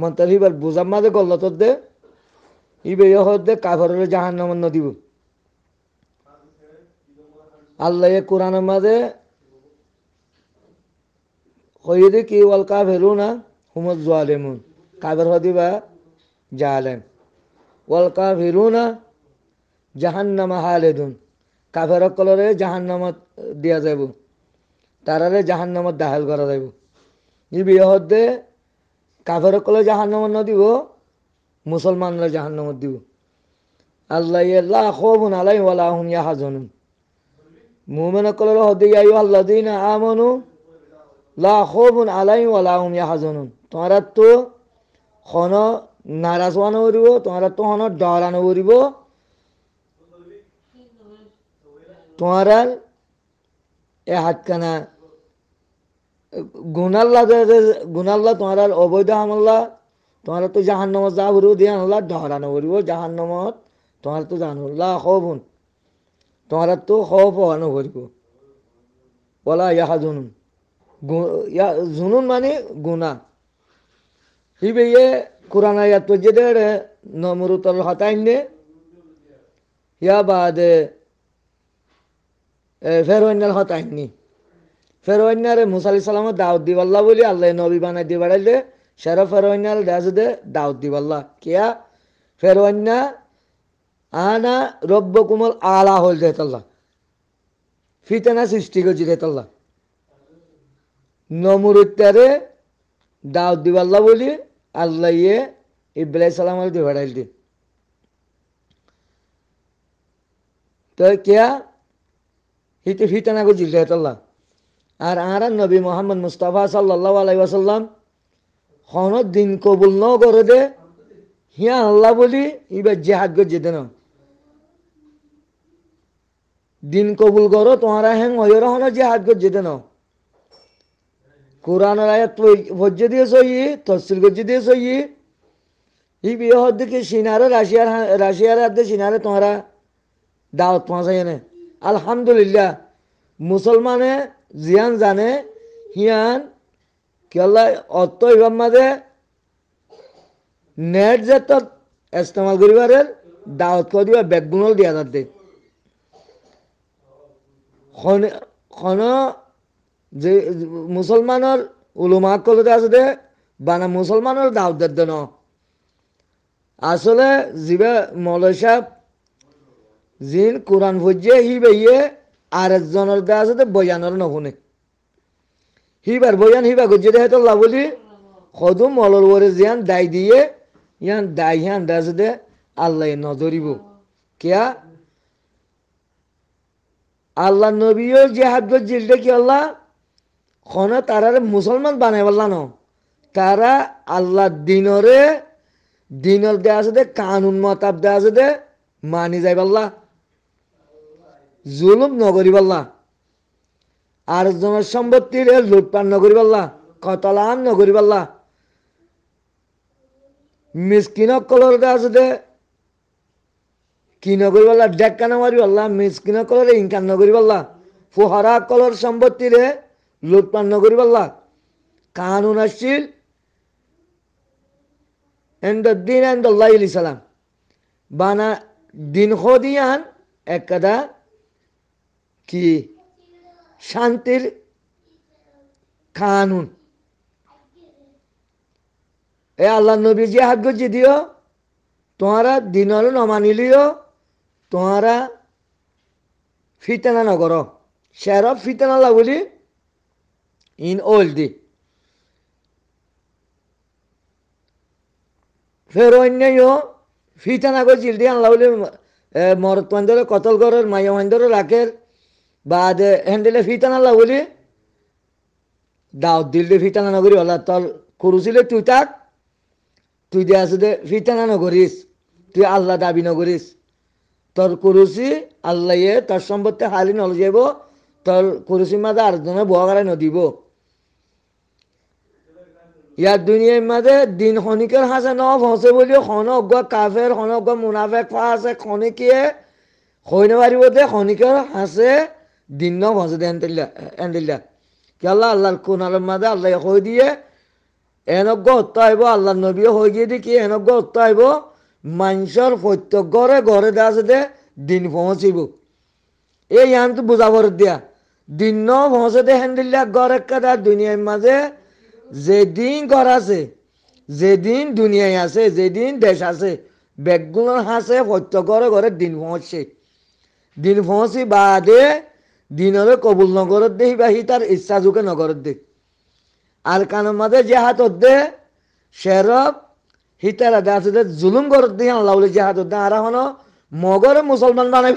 মন্তার হিবার বুঝাম মাঝে গল্লা তোর দে ইবে ইয়ে হর দে কাভরের জাহান নামান নদীব আল্লাহ কোরআন মাঝে হইয়ে দে কি ওয়াল কাভেরু না হুমত জোয়ালেমুন কাভের হদিবা জাহালেম ওয়াল কাভেরু না হালে দুন কাভের কলরে নামত দিয়া যাব তারারে নামত দাহাল করা যাব ইবে ইয়ে হর দে কাফের কলে জাহান্নামত নদিব মুসলমানরা জাহান্নামত দিব আল্লাহ আল্লাহ খোবুন আলাই ওলা হুম ইয়া হাজনুন মুমেন কলের হদে ইয়া আল্লাহ দিন আমানু লা খোবুন আলাই ওয়ালা হুম ইয়া হাজনুন তোমরা তো খন নারাজ হওয়ানো উড়িব তোমরা তো হন ডরানো উড়িব তোমার এ হাতখানা গুনাল্লা তোমার আর অবৈধ আমল্লা তোমার তো নম যা ভরব দিয়ে আনলা ধরানো ভরব জাহান্নমত তোমার তো জাহান হবন তোমার তো হব হওয়ানো ভরব বলা ইয়াহা জুনুন জুনুন মানে গুনা হিবে ইয়ে কোরআন আয়াত জেদের নমরুতল হতাইন দে ইয়া বাদে ফেরোইনাল হতাইন ফেরোইনারে মুসা আলি সালাম দাউদ্দি দিবাল্লা বলি আল্লাহ নবী বানাই দি দে সেরো ফেরোইনাল দেশ দে দাউদ্দি দিবাল্লা কিয়া ফেরোইনা আহানা রব্য কুমল আলা হল দেতাল্লা ফিতেনা সৃষ্টি করছি দেতাল্লা নমরুত্তারে দাউদ্দি দিবাল্লা বলি আল্লাহ ইয়ে ইব্রাহ সালাম দিয়ে বাড়াইল দি তো কেয়া হিতে ফিতেনা করছি তাল্লা আর আরা নবী মোহাম্মদ মুস্তফা সাল্লাহ আলাইসাল্লাম কোনো হনত দিন কবুল ন করে দে হিয়া আল্লাহ বলি এবার জেহাদ গজে দেন দিন কবুল করো তোমারা হ্যাং অয়র হন জেহাদ গজে দেন কোরআন আয়াত ভজ্য দিয়ে সই তসিল গজ্জি দিয়ে সই ই বিয়ে দিকে দেখি সিনারে রাশিয়ার রাশিয়ার হাতে সিনারে তোমরা দাওয়াত পৌঁছায় আলহামদুলিল্লাহ মুসলমানে জিয়ান জানে হিয়ান কেলা অত ইভাম মাঝে নেট যে এস্তমাল ইস্তেমাল করিবারের দাওয়াত দিবা ব্যাকগুণল দিয়া যার দেয় খন যে মুসলমানের উলুমাক কলতে আছে দে বানা মুসলমানের দাওত দে দেন আসলে জিবে মলয় জিন কোরআন ভুজিয়ে সি বেয়ে আর একজনের দা আছে তো বয়ানর নহুনে হিবার বয়ান হিবা গজ্জে দে হেতল লাবলি খদু মলর ওরে জিয়ান দাই দিয়ে ইয়ান দাই হিয়ান দাস দে আল্লাহ নজরিব কিয়া আল্লাহ নবীও হাত জিলটা কি আল্লাহ খন তারারে মুসলমান বানাই পারলা ন তারা আল্লাহ দিনরে দিনর দেয়া আছে দে কানুন মতাব দেয়া আছে দে মানি যাই পারলা জুলুম নগরিবাল্লা আর জনের সম্পত্তির লুটপাট নগরিবাল্লা কতলান নগরিবাল্লা মিসকিন কলর দে কি নগরিবাল্লা ডেক্কা নমারিবাল্লা মিসকিনক কলরে ইনকাম নগরিবাল্লা ফুহারা কলর সম্পত্তিরে লুটপাট নগরিবাল্লা কানুন আসছিল এন্ড দিন এন্ড লাইল ইসালাম বানা দিন হদিয়ান একদা কি শান্তির কানুন এ আল্লাহ নবী যে হাত গজি দিও তোমরা দিনর নমানিলিও তোমারা ফিতেনা নগর শেরব ফিতানা বলি ইন দি ফের অন্যও ফিতানা গজিল দিয়ে আল্লাহ মরতমান্দরে কতল গরের মায়া মহেন্দ্র রাখের بعد هند اللي فيتنا الله ولي داود دل دي فيتنا نغري ولا طال كروسي لي تويتاك তুই দিয়ে আছে ফিতানা নগরিস তুই আল্লাহ দাবি নগরিস তোর কুরুসি আল্লাহ তোর সম্পত্তি হালি নল যাব তোর কুরুসি মাঝে আর জনে বহাগারাই নদিব ইয়ার দুনিয়ার মাঝে দিন খনিকের হাসে ন হসে বলিও খনক গা কাফের খনক গা মুনাফেক ফা আছে খনিকিয়ে হইনে পারিব দে খনিকের হাসে dinine vazıda endille. Yalla Allah'ın kunalınmadı Allah'a koy diye. Ene god taybo Allah'ın nobiye koy gidi ki ene god taybo manşar foytta gore gore dazı de din fonsi bu. E yani tu buzavır diye. দিন ভোঁসে হেন্দিল্লা গড়ে কাদা দুনিয়ার মাঝে যেদিন ঘর আছে যেদিন দুনিয়ায় আছে যেদিন দেশ আছে বেগগুলোর হাসে সত্য ঘরে ঘরে দিন ভোঁসে দিন ভোঁসি বাদে দিনরে কবুল নগরত দেহি বাহি তার ইচ্ছা যুগে নগরত দে আর কান মাঝে যে হাতত দে হিতার আদে দেশ জুলুম করত দিয়ে আল্লাহ বলে যে হাতত দে আর হন মগর মুসলমান বানাই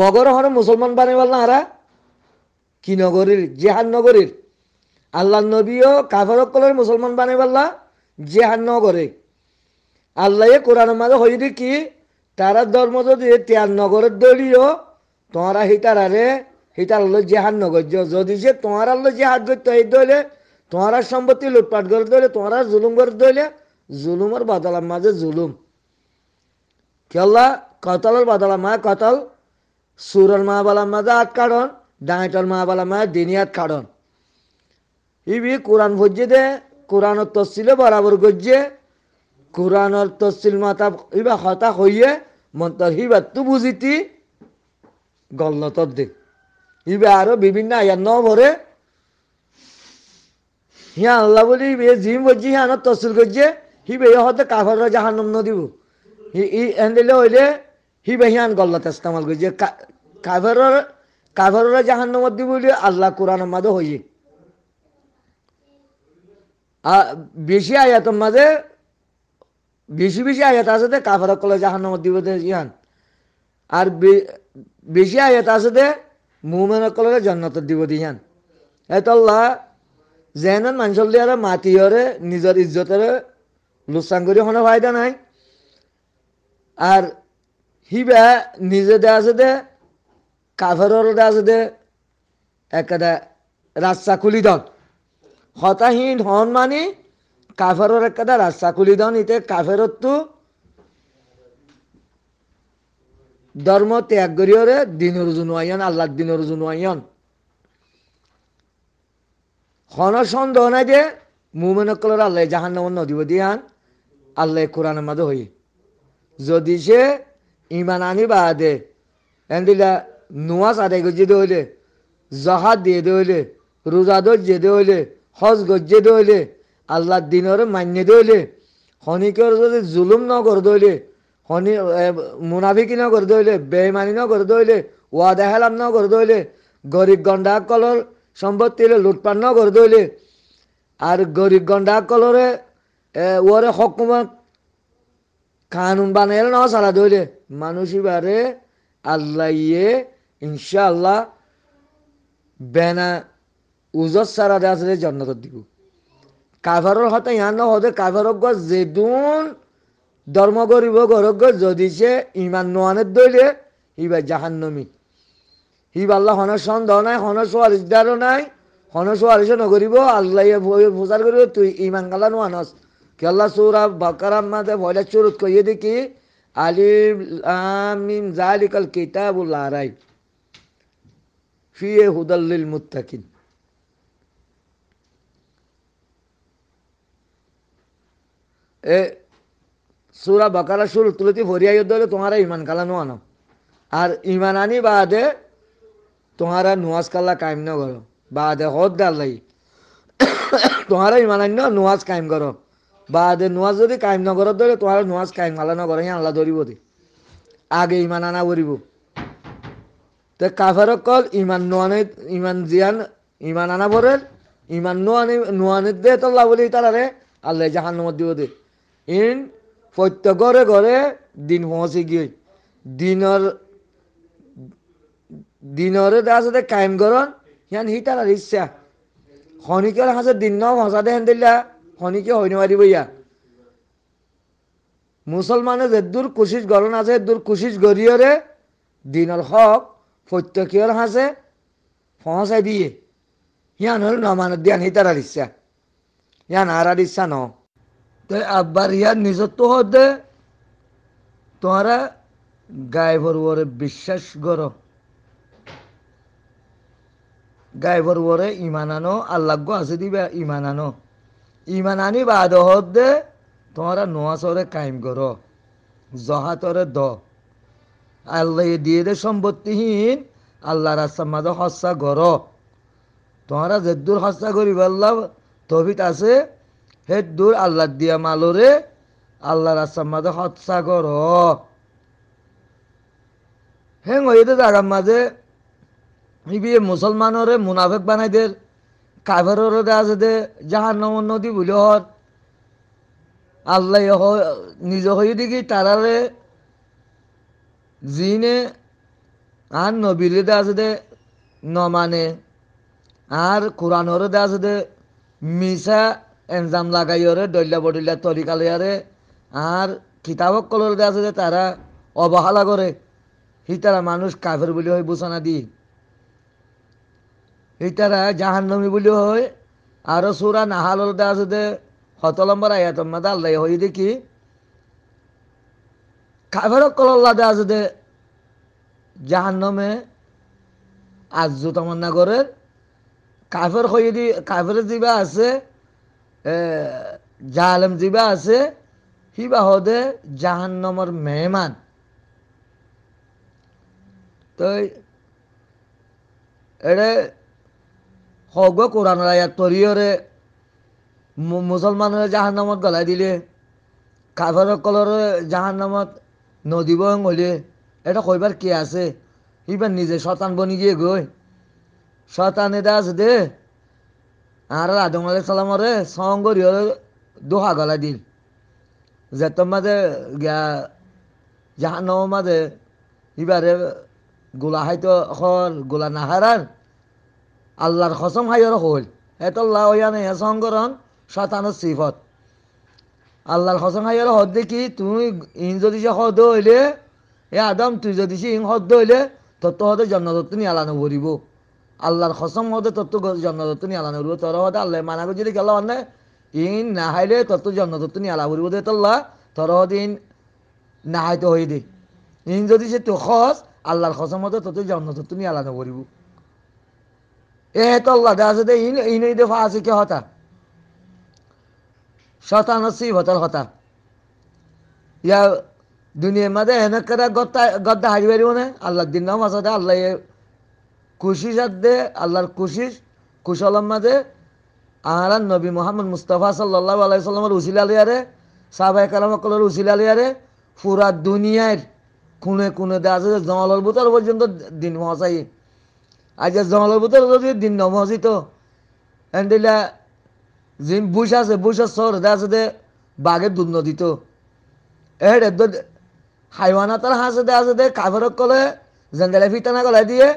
মগর হন মুসলমান বানাই না আরা কি নগরীর জেহাদ নগরীর আল্লাহ নবীও কাফারকলের মুসলমান বানাই বললা জেহাদ নগরে আল্লাহ কোরআন মাঝে হইলি কি তারা ধর্ম যদি তেয়ার নগরের দলীয় তোমরা হিতারারে হলো জেহার নগর যদি যে তোমারালো জেহার করতে এই দলে তোমারা সম্পত্তি লুটপাট করে দলে তোমরা জুলুম করে দলে জুলুমের বাদালার মাঝে জুলুম কেলা কতালের বাদালার মায় কতাল সুরের মা বালার মাঝে আট কারণ ডাঙাইটার মা বালার মা দিনিয়াত কারণ ইবি কোরআন ভজ্জি দে কোরআনের তসিলে বরাবর গজ্জে কোরআনের তসিল মাতা ইবা হতা হইয়ে মন্তর হিবা তু বুঝিতি গল্লতর দে হিবে আরো বিভিন্ন আয়ার ন ভরে হিয়া আল্লাহ বলি এ জিম বলছি হিয়ানো তসুল করছে হিবে এ হতে কাফর জাহান নদীব হি ই এন্দেলে হইলে হিবে হিয়ান গল্লত ইস্তেমাল করছে কাভেরর জাহান জাহান্নমত দিব বলি আল্লাহ কোরআন মাদে হইয়ে বেশি আয়াতম মাঝে বেশি বেশি আয়াত আছে দে কাফেরা কলে জাহান্ন দিবতে ইয়ান আর বেশি আয়াত আছে দে মুমেন কলে জন্নত দিব দিয়ান এতল্লা জেহেন মানুষের দিয়ে আর মাতিয়রে নিজের ইজ্জতের লোকসান করি হনে ফায়দা নাই আর হিবা নিজে দে আছে দে কাফেরর দে আছে দে একটা রাস্তা খুলি দল হতাহীন হন মানে কাফেরর একটা রাস্তা খুলি দন ইতে কাফেরত্তু ধর্ম ত্যাগ করিয়রে দিনের জুনুয়াইন আল্লাহ দিনের জুনুয়াইন হন সন্দেহ নাই যে মুমেনকলর আল্লাহ জাহান নামন নদীব দিয়ান আল্লাহ কোরআনের মাঝে হই যদি সে ইমান আনি বা দে এন্দিলা নুয়াজ আদায় গজিয়ে হইলে জহাদ দিয়ে দে হইলে রোজা দর্জিয়ে দে হইলে হজ গজ্জে দে হইলে আল্লাহ দিনরে মান্য দইলে খনিকর যদি জুলুম ন করে দইলে খনি মুনাফিকি ন করে দইলে বেইমানি ন করে দইলে ওয়া হেলাম ন করে দইলে গরিব কলর সম্পত্তিলে লুটপাট ন করে দইলে আর গরিব কলরে ওরে হকুমত কানুন বানাইলে ন সারা দইলে মানুষ এবারে আল্লাহ ইয়ে ইনশাআল্লাহ বেনা উজত সারা দেওয়া জন্নত দিব কাভারর হতা ইহান হদে কাভারজ্ঞ যেদুন ধর্ম গরিব গরজ্ঞ যদি সে ইমান নোয়ানের দইলে জাহান নমি হিব বাল্লা হনস সন্দেহ নাই হনস সোয়ারিসদারও নাই হনস সোয়ারিসও নগরিব আল্লাহ প্রচার ইয়ে ইয়ে করিব তুই ইমান কালা নোয়ানস কেলা আল্লাহ সৌরা বাকারাম মাতে ভয়লা চুরুত কইয়ে দেখি আলিম আমিম জালিকাল কিতাবুল্লাহ রাই ফিয়ে হুদাল্লিল মুত্তাকিন এ সুরা বাকারা সুর তুলতি ভরিয়া যুদ্ধ হলে তোমারা ইমান কালা নোয়ানো আর ইমান আনি বাদে তোমারা নোয়াজ কাল্লা কায়েম ন করো বাদে হদ লাগি তোমারা ইমান আনি নোয়াজ কায়েম করো বাদে নোয়াজ যদি কায়েম ন করো তাহলে তোমারা নোয়াজ কায়েম কালা ন করো আল্লাহ ধরিব দে আগে ইমান আনা করিব তে কাফের কল ইমান নোয়ানে ইমান জিয়ান ইমান আনা ভরের ইমান নোয়ানি নোয়ানির দে তো লাভ বলি তারা রে আল্লাহ জাহান্নমত দিব দে ইন প্রত্যেক ঘরে দিন পৌঁছে গিয়ে দিনর দিনরে দেখা কায়েম করন হিয়ান হি তার ইচ্ছা খনিকের হাজার দিন ন মজা দেন দিলা খনিকে হইনে মারিব ইয়া মুসলমানে যেদূর কোশিস গৰণ আছে দূর কোশিস গরিয়রে দিনৰ হওক প্রত্যেকের হাসে ফসাই দিয়ে সিয়ান হল নমানত দিয়ান হি তার ইচ্ছা ইয়ান আর ইচ্ছা ন তো আব্বার ইয়ার নিজত্ব হতে তোমরা গায়েবর ওরে বিশ্বাস করো গায়েবর ওরে ইমান আনো আল্লাহ আছে দিবে ইমান আনো ইমান আনি বাদ হতে তোমরা নোয়াচরে কায়েম কর জহাতরে দ আল্লাহ দিয়ে দে সম্পত্তিহীন আল্লাহ মাঝে সস্তা করো তোমরা যেদূর সস্তা করি আল্লাহ তভিত আছে হে দূর আল্লাহ দিয়া মালরে আল্লাহ রাস্তার মাঝে হৎসাগর হেং হইতে জাগার মাঝে ইবি মুসলমানরে মুনাফেক বানাই দে কাভেররে দে আছে দে জাহান নদী বলি হর আল্লাহ নিজ হয়ে দেখি তারারে জিনে আর নবীরে দে আছে দে নমানে আর কোরআনরে দে আছে দে মিশা এনজাম লাগাইয়রে দলিয়া বদলিয়া তরিকালিয়ারে আর কিতাবক কলর আছে যে তারা অবহেলা করে হিতারা মানুষ কাফের বলি হয় বুসানা দি হিতারা জাহান্নমি বলি হয় আরও সুরা নাহালর দেওয়া আছে যে হতলম্বর আয়াত মাদা আল্লাহ হই দেখি কাফেরক কলল্লা দে আছে যে জাহান্নমে আজ্জু তমন্না করে কাফের হইয়ে দি কাফের জিবা আছে জালেম জিবা আছে হিবা হদে জাহান্নমর মেহমান তো এড়ে হগ কোরআন আয়াত তরিয়রে জাহান জাহান্নামত গলাই দিলে জাহান জাহান্নামত নদী বং হলে এটা কইবার কে আছে ইবার নিজে শতান বনি গিয়ে গই শতান এটা আছে দে আর আদম আলাই সালামরে সঙ্গরি দোহা গলা দিল যেতম মাঝে গিয়া জাহান মাঝে ইবারে গোলা হাইতো হল গোলা নাহারার আল্লাহর খসম হাইর হল এতল্লা ওয়ানে সঙ্গরণ শতানোর সিফত আল্লাহর খসম হাইর হদ দেখি তুমি ইন যদি সে হদ হইলে এ আদম তুই যদি সে ইন হদ হইলে তত্ত্ব হতে জন্ম তত্ত্ব নিয়ে আলানো ভরিব আল্লাহর হসম হতে তত্ত্ব জন্ম তত্ত্ব নিয়ে আল্লাহ নড়ব তর হতে আল্লাহ মানা করে যদি গেল নে ইন না হাইলে তত্ত্ব জন্ম তত্ত্ব নিয়ে আল্লাহ উড়ব দে তল্লা তর হতে ইন না হাইতে হয়ে দে ইন যদি সে তো খস আল্লাহর হসম হতে তত্ত্ব জন্ম তত্ত্ব নিয়ে আল্লাহ করিব এ তল্লা দেখা দে ইন ইন এই দফা আছে কে হতা শতানসি হতার হতা ইয়া দুনিয়ার মাঝে হেনকারা গদ্দা গদ্দা পারিব না আল্লাহ দিন নাম আছে আল্লাহ কুশিস দে আল্লাহর কুশিস কুশলম্মাদে আহারান নবী মোহাম্মদ মুস্তফা সাল্লাহ আলাই সাল্লামের উসিলা লিয়ারে সাহবা কালামকলের উসিলা লিয়ারে পুরা দুনিয়ার কোনে কোনে আছে জঙ্গলের ভূতর পর্যন্ত দিন মহাশাই আজ জঙ্গলের ভূতর যদি দিন নমহিত এন্ডিলা যিন বুশ আছে বুসের সর দে আছে দে বাঘের দুধ নদীত এর হাইওয়ানাতার হাঁসে দে আছে দে কাভারক কলে জেন্ডেলে ফিটানা গলায় দিয়ে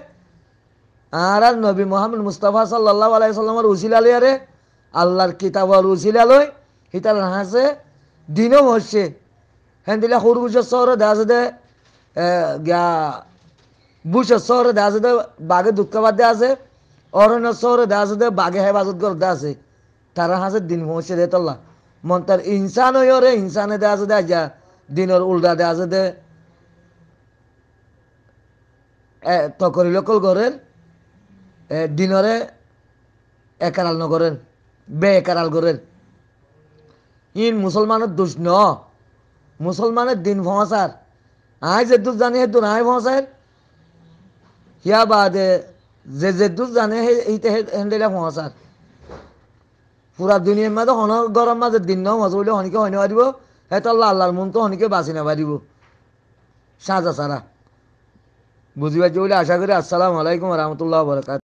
আর নবী মোহাম্মদ মুস্তাফা সাল্লাহ আলাইসাল্লামর উচিলালে আরে আল্লাহর কিতাবর উচিলালয় হিতাল হাসে দিনও হচ্ছে হ্যাঁ দিলে হুরগুজের শহরে দেখা দে গা শহরে দেখা দে বাঘে দুঃখাবাদ দেওয়া আছে অরণ্য শহরে দেখা দে বাঘে হেফাজত দেওয়া আছে তারা হাসে দিন হচ্ছে রে তল্লা মন তার ইনসান হয়ে রে ইনসানে দেওয়া আছে আজ দিনের উল্টা দেওয়া আছে দে লোকল ঘরের ডিনরে একারাল নগরেন বে একারাল করেন ইন মুসলমানের দোষ ন মুসলমানের দিন ভঁসার আয় যে দুধ জানে হেতু নাই ভঁসার হিয়া বাদে যে যে দুধ জানে এইতে হেন্ডেলা ভঁসার পুরা দুনিয়ার মাঝে হন গরম মাঝে দিন ন মজা বলে হনিকে হইনে পারিব হেতো আল্লাহ আল্লাহর মন তো হনিকে বাঁচি না পারিব সাজা সারা বুঝি পারছি বলে আশা করি আসসালামু আলাইকুম রহমতুল্লাহ বরকাত